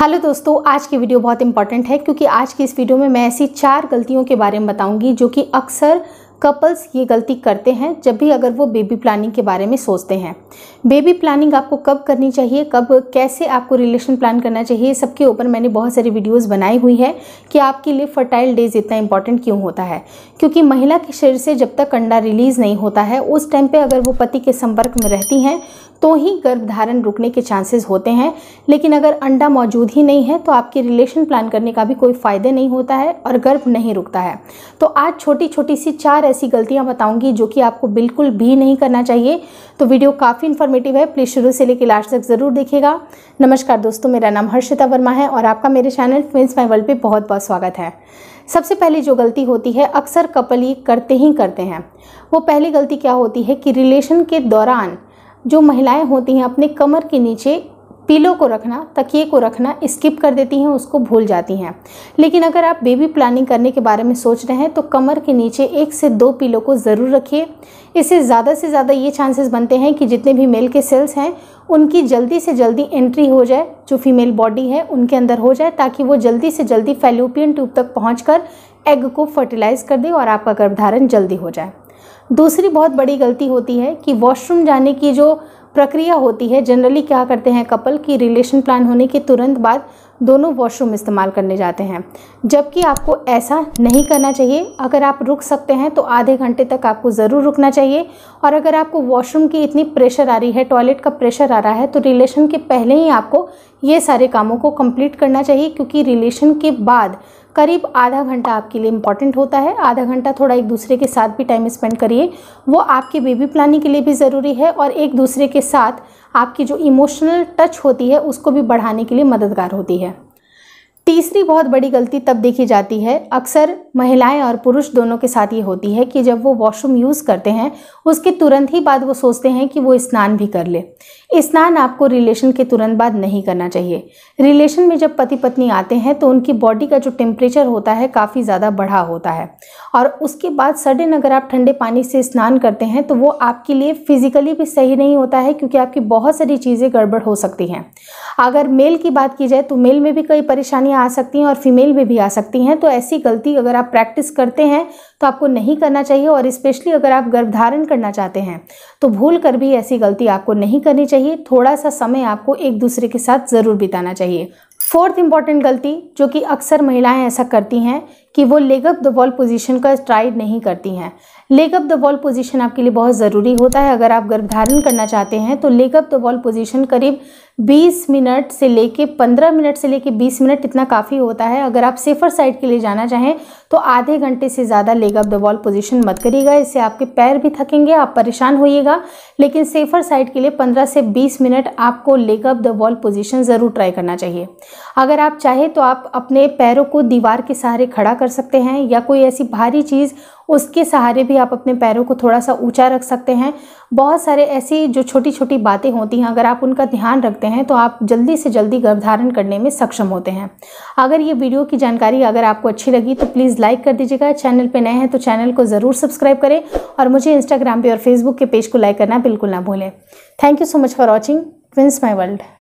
hello दोस्तों आज की वीडियो बहुत इंपॉर्टेंट है क्योंकि आज की इस वीडियो में मैं ऐसी चार गलतियों के बारे में बताऊंगी जो कि अक्सर कपल्स ये गलती करते हैं जब भी अगर वो बेबी प्लानिंग के बारे में सोचते हैं बेबी प्लानिंग आपको कब करनी चाहिए कब कैसे आपको रिलेशन प्लान करना चाहिए सबके ऊपर मैंने बहुत सारी वीडियोस बनाई हुई है कि आपके लिए फर्टाइल डेज इतना इंपॉर्टेंट क्यों होता है क्योंकि महिला के शरीर से जब तक अंडा रिलीज़ नहीं होता है उस टाइम पर अगर वो पति के संपर्क में रहती हैं तो ही गर्भधारण रुकने के चांसेस होते हैं लेकिन अगर अंडा मौजूद ही नहीं है तो आपके रिलेशन प्लान करने का भी कोई फायदे नहीं होता है और गर्भ नहीं रुकता है तो आज छोटी छोटी सी चार ऐसी गलतियाँ बताऊँगी जो कि आपको बिल्कुल भी नहीं करना चाहिए तो वीडियो काफ़ी इन्फॉर्म इन्फॉर्मेटिव है प्लीज़ शुरू से लेकर लास्ट तक ज़रूर देखिएगा नमस्कार दोस्तों मेरा नाम हर्षिता वर्मा है और आपका मेरे चैनल फिल्म माई वर्ल्ड पर बहुत बहुत स्वागत है सबसे पहली जो गलती होती है अक्सर कपल ये करते ही करते हैं वो पहली गलती क्या होती है कि रिलेशन के दौरान जो महिलाएं होती हैं अपने कमर के नीचे पिलो को रखना तकिए को रखना स्किप कर देती हैं उसको भूल जाती हैं लेकिन अगर आप बेबी प्लानिंग करने के बारे में सोच रहे हैं तो कमर के नीचे एक से दो पिलो को ज़रूर रखिए इससे ज़्यादा से ज़्यादा ये चांसेस बनते हैं कि जितने भी मेल के सेल्स हैं उनकी जल्दी से जल्दी एंट्री हो जाए जो फीमेल बॉडी है उनके अंदर हो जाए ताकि वो जल्दी से जल्दी फैलोपियन ट्यूब तक पहुँच एग को फर्टिलाइज़ कर दे और आपका गर्भधारण जल्दी हो जाए दूसरी बहुत बड़ी गलती होती है कि वॉशरूम जाने की जो प्रक्रिया होती है जनरली क्या करते हैं कपल की रिलेशन प्लान होने के तुरंत बाद दोनों वॉशरूम इस्तेमाल करने जाते हैं जबकि आपको ऐसा नहीं करना चाहिए अगर आप रुक सकते हैं तो आधे घंटे तक आपको ज़रूर रुकना चाहिए और अगर आपको वॉशरूम की इतनी प्रेशर आ रही है टॉयलेट का प्रेशर आ रहा है तो रिलेशन के पहले ही आपको ये सारे कामों को कंप्लीट करना चाहिए क्योंकि रिलेशन के बाद करीब आधा घंटा आपके लिए इंपॉर्टेंट होता है आधा घंटा थोड़ा एक दूसरे के साथ भी टाइम स्पेंड करिए वो आपके बेबी प्लानिंग के लिए भी ज़रूरी है और एक दूसरे के साथ आपकी जो इमोशनल टच होती है उसको भी बढ़ाने के लिए मददगार होती है तीसरी बहुत बड़ी गलती तब देखी जाती है अक्सर महिलाएं और पुरुष दोनों के साथ ये होती है कि जब वो वॉशरूम यूज़ करते हैं उसके तुरंत ही बाद वो सोचते हैं कि वो स्नान भी कर ले स्नान आपको रिलेशन के तुरंत बाद नहीं करना चाहिए रिलेशन में जब पति पत्नी आते हैं तो उनकी बॉडी का जो टेम्परेचर होता है काफ़ी ज़्यादा बढ़ा होता है और उसके बाद सडन अगर आप ठंडे पानी से स्नान करते हैं तो वो आपके लिए फिजिकली भी सही नहीं होता है क्योंकि आपकी बहुत सारी चीज़ें गड़बड़ हो सकती हैं अगर मेल की बात की जाए तो मेल में भी कई परेशानियाँ आ सकती हैं और फीमेल में भी आ सकती हैं तो ऐसी गलती अगर आप प्रैक्टिस करते हैं तो आपको नहीं करना चाहिए और स्पेशली अगर आप गर्भधारण करना चाहते हैं तो भूल कर भी ऐसी गलती आपको नहीं करनी चाहिए थोड़ा सा समय आपको एक दूसरे के साथ ज़रूर बिताना चाहिए फोर्थ इंपॉर्टेंट गलती जो कि अक्सर महिलाएं ऐसा करती हैं कि वो leg up the ball position का ट्राई नहीं करती हैं leg up the ball position आपके लिए बहुत ज़रूरी होता है अगर आप गर्भधारण करना चाहते हैं तो leg up the ball position करीब 20 मिनट से लेके 15 मिनट से लेके 20 मिनट इतना काफ़ी होता है अगर आप सेफर साइड के लिए जाना चाहें तो आधे घंटे से ज़्यादा leg up the ball position मत करिएगा इससे आपके पैर भी थकेंगे आप परेशान होइएगा लेकिन सेफर साइड के लिए 15 से 20 मिनट आपको leg up the ball position ज़रूर ट्राई करना चाहिए अगर आप चाहें तो आप अपने पैरों को दीवार के सहारे खड़ा कर सकते हैं या कोई ऐसी भारी चीज़ उसके सहारे भी आप अपने पैरों को थोड़ा सा ऊंचा रख सकते हैं बहुत सारे ऐसी जो छोटी छोटी बातें होती हैं अगर आप उनका ध्यान रखते हैं तो आप जल्दी से जल्दी गर्भधारण करने में सक्षम होते हैं अगर ये वीडियो की जानकारी अगर आपको अच्छी लगी तो प्लीज़ लाइक कर दीजिएगा चैनल पर नए हैं तो चैनल को ज़रूर सब्सक्राइब करें और मुझे इंस्टाग्राम पर और फेसबुक के पेज को लाइक करना बिल्कुल ना भूलें thank you so much for watching twins my world